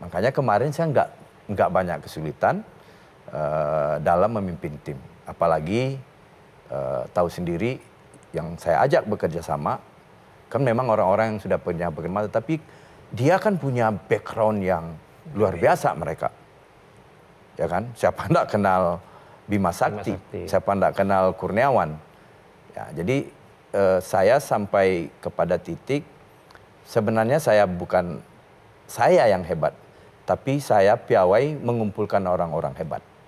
Makanya kemarin saya nggak nggak banyak kesulitan uh, dalam memimpin tim. Apalagi uh, tahu sendiri yang saya ajak bekerja sama kan memang orang-orang yang sudah punya bagaimana, tapi dia kan punya background yang luar iya. biasa mereka. Ya kan? Siapa tidak kenal Bima Sakti, Bima Sakti. siapa tidak kenal Kurniawan. Ya, jadi eh, saya sampai kepada titik sebenarnya saya bukan saya yang hebat, tapi saya piawai mengumpulkan orang-orang hebat.